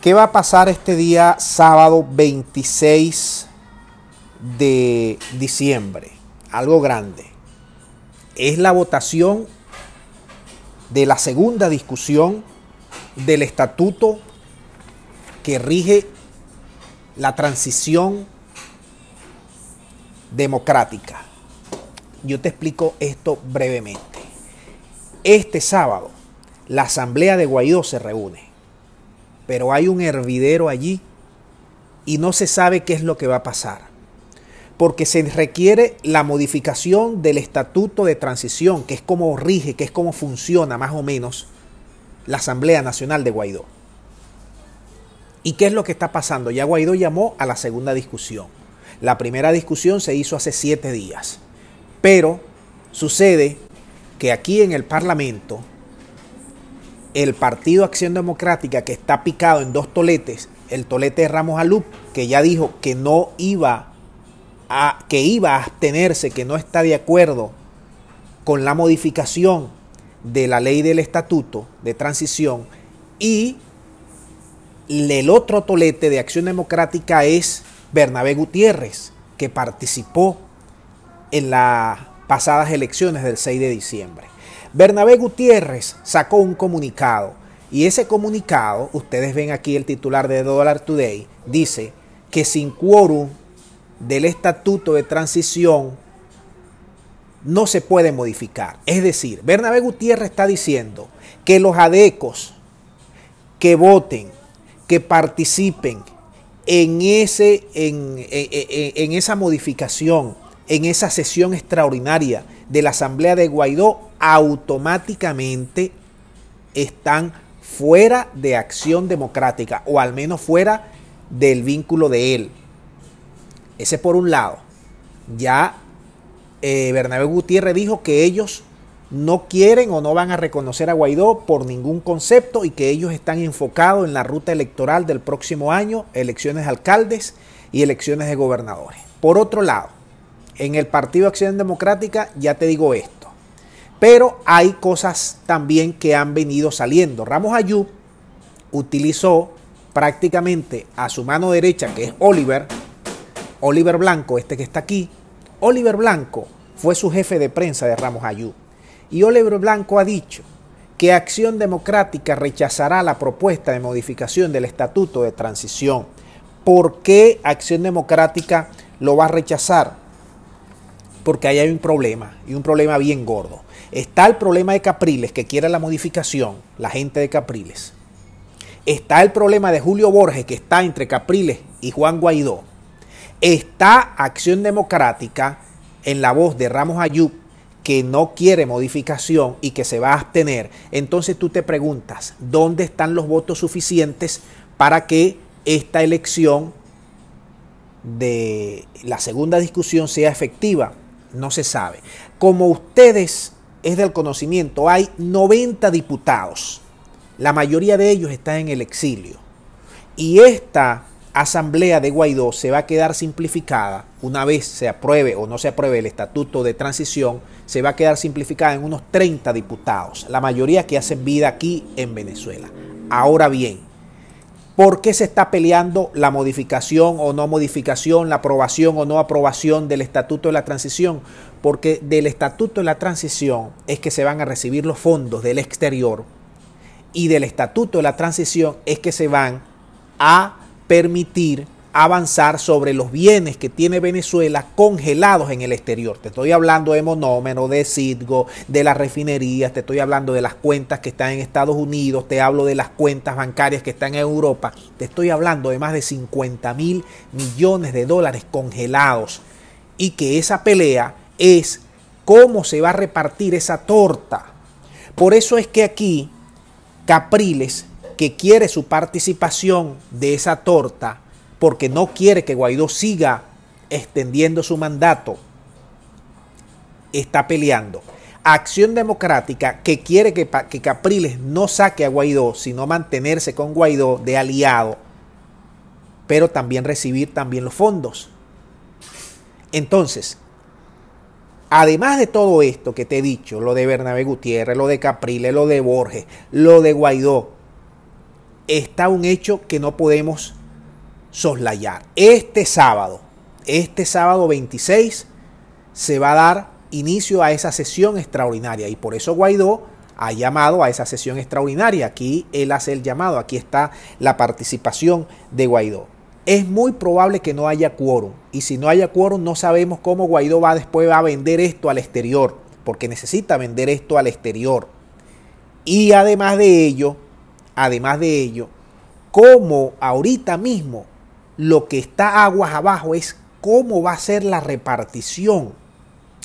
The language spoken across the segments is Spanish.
¿Qué va a pasar este día sábado 26 de diciembre? Algo grande. Es la votación de la segunda discusión del estatuto que rige la transición democrática. Yo te explico esto brevemente. Este sábado, la Asamblea de Guaidó se reúne pero hay un hervidero allí y no se sabe qué es lo que va a pasar, porque se requiere la modificación del estatuto de transición, que es como rige, que es como funciona más o menos la Asamblea Nacional de Guaidó. ¿Y qué es lo que está pasando? Ya Guaidó llamó a la segunda discusión. La primera discusión se hizo hace siete días, pero sucede que aquí en el Parlamento el Partido Acción Democrática que está picado en dos toletes, el tolete de Ramos Alup, que ya dijo que no iba a, que iba a abstenerse, que no está de acuerdo con la modificación de la ley del estatuto de transición y el otro tolete de Acción Democrática es Bernabé Gutiérrez, que participó en las pasadas elecciones del 6 de diciembre. Bernabé Gutiérrez sacó un comunicado y ese comunicado, ustedes ven aquí el titular de Dollar Today, dice que sin quórum del estatuto de transición no se puede modificar. Es decir, Bernabé Gutiérrez está diciendo que los adecos que voten, que participen en, ese, en, en esa modificación en esa sesión extraordinaria de la Asamblea de Guaidó, automáticamente están fuera de acción democrática o al menos fuera del vínculo de él. Ese por un lado. Ya eh, Bernabé Gutiérrez dijo que ellos no quieren o no van a reconocer a Guaidó por ningún concepto y que ellos están enfocados en la ruta electoral del próximo año, elecciones de alcaldes y elecciones de gobernadores. Por otro lado, en el Partido Acción Democrática, ya te digo esto. Pero hay cosas también que han venido saliendo. Ramos Ayú utilizó prácticamente a su mano derecha, que es Oliver, Oliver Blanco, este que está aquí. Oliver Blanco fue su jefe de prensa de Ramos Ayú. Y Oliver Blanco ha dicho que Acción Democrática rechazará la propuesta de modificación del Estatuto de Transición. ¿Por qué Acción Democrática lo va a rechazar? porque ahí hay un problema, y un problema bien gordo. Está el problema de Capriles, que quiere la modificación, la gente de Capriles. Está el problema de Julio Borges, que está entre Capriles y Juan Guaidó. Está Acción Democrática en la voz de Ramos Ayub, que no quiere modificación y que se va a abstener. Entonces tú te preguntas, ¿dónde están los votos suficientes para que esta elección de la segunda discusión sea efectiva? no se sabe. Como ustedes es del conocimiento, hay 90 diputados. La mayoría de ellos están en el exilio. Y esta asamblea de Guaidó se va a quedar simplificada una vez se apruebe o no se apruebe el estatuto de transición, se va a quedar simplificada en unos 30 diputados, la mayoría que hacen vida aquí en Venezuela. Ahora bien, ¿Por qué se está peleando la modificación o no modificación, la aprobación o no aprobación del Estatuto de la Transición? Porque del Estatuto de la Transición es que se van a recibir los fondos del exterior y del Estatuto de la Transición es que se van a permitir avanzar sobre los bienes que tiene Venezuela congelados en el exterior. Te estoy hablando de Monómeno, de Citgo, de las refinerías, te estoy hablando de las cuentas que están en Estados Unidos, te hablo de las cuentas bancarias que están en Europa, te estoy hablando de más de 50 mil millones de dólares congelados y que esa pelea es cómo se va a repartir esa torta. Por eso es que aquí Capriles, que quiere su participación de esa torta, porque no quiere que Guaidó siga extendiendo su mandato, está peleando. Acción Democrática, que quiere que, Capriles no saque a Guaidó, sino mantenerse con Guaidó de aliado, pero también recibir también los fondos. Entonces, además de todo esto que te he dicho, lo de Bernabé Gutiérrez, lo de Capriles, lo de Borges, lo de Guaidó, está un hecho que no podemos soslayar. Este sábado, este sábado 26, se va a dar inicio a esa sesión extraordinaria y por eso Guaidó ha llamado a esa sesión extraordinaria. Aquí él hace el llamado, aquí está la participación de Guaidó. Es muy probable que no haya quórum y si no haya quórum no sabemos cómo Guaidó va después a vender esto al exterior, porque necesita vender esto al exterior. Y además de ello, además de ello, como ahorita mismo lo que está aguas abajo es cómo va a ser la repartición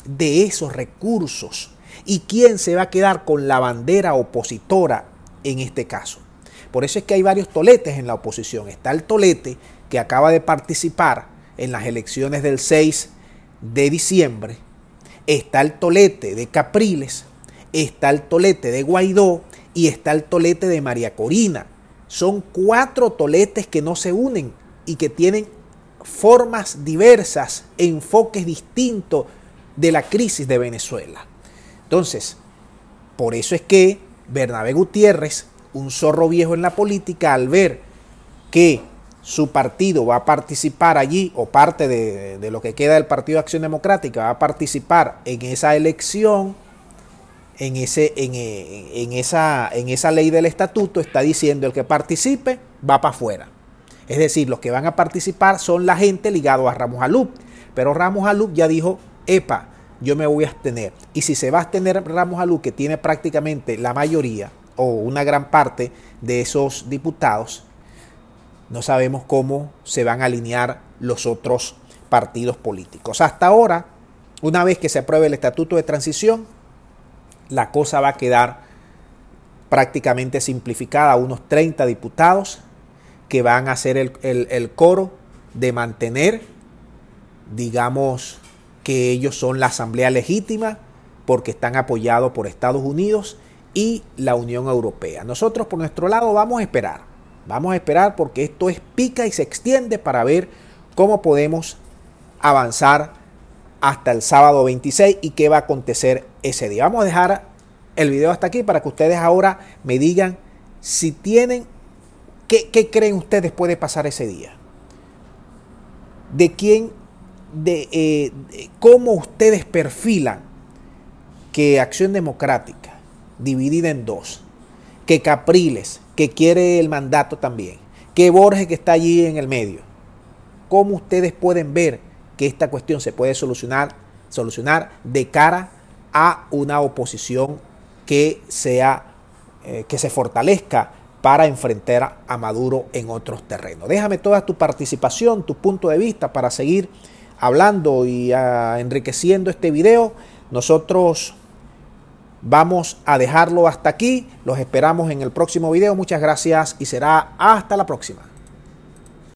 de esos recursos y quién se va a quedar con la bandera opositora en este caso. Por eso es que hay varios toletes en la oposición. Está el tolete que acaba de participar en las elecciones del 6 de diciembre. Está el tolete de Capriles. Está el tolete de Guaidó. Y está el tolete de María Corina. Son cuatro toletes que no se unen y que tienen formas diversas, enfoques distintos de la crisis de Venezuela. Entonces, por eso es que Bernabé Gutiérrez, un zorro viejo en la política, al ver que su partido va a participar allí, o parte de, lo que queda del Partido de Acción Democrática, va a participar en esa elección, en, ese, en, esa, en esa ley del estatuto, está diciendo el que participe va para afuera. Es decir, los que van a participar son la gente ligada a Ramos Alup. Pero Ramos Alup ya dijo, epa, yo me voy a abstener. Y si se va a abstener Ramos Alup, que tiene prácticamente la mayoría o una gran parte de esos diputados, no sabemos cómo se van a alinear los otros partidos políticos. Hasta ahora, una vez que se apruebe el estatuto de transición, la cosa va a quedar prácticamente simplificada a unos 30 diputados que van a hacer el, el coro de mantener, digamos, que ellos son la asamblea legítima porque están apoyados por Estados Unidos y la Unión Europea. Nosotros por nuestro lado vamos a esperar, vamos a esperar porque esto es pica y se extiende para ver cómo podemos avanzar hasta el sábado 26 y qué va a acontecer ese día. Vamos a dejar el video hasta aquí para que ustedes ahora me digan si tienen ¿Qué, creen ustedes puede pasar ese día? ¿De quién, eh, de, cómo ustedes perfilan que Acción Democrática, dividida en dos, que Capriles, que quiere el mandato también, que Borges, que está allí en el medio, cómo ustedes pueden ver que esta cuestión se puede solucionar, solucionar de cara a una oposición que sea, eh, que se fortalezca para enfrentar a Maduro en otros terrenos. Déjame toda tu participación, tu punto de vista para seguir hablando y ah, enriqueciendo este video. Nosotros vamos a dejarlo hasta aquí. Los esperamos en el próximo video. Muchas gracias y será hasta la próxima.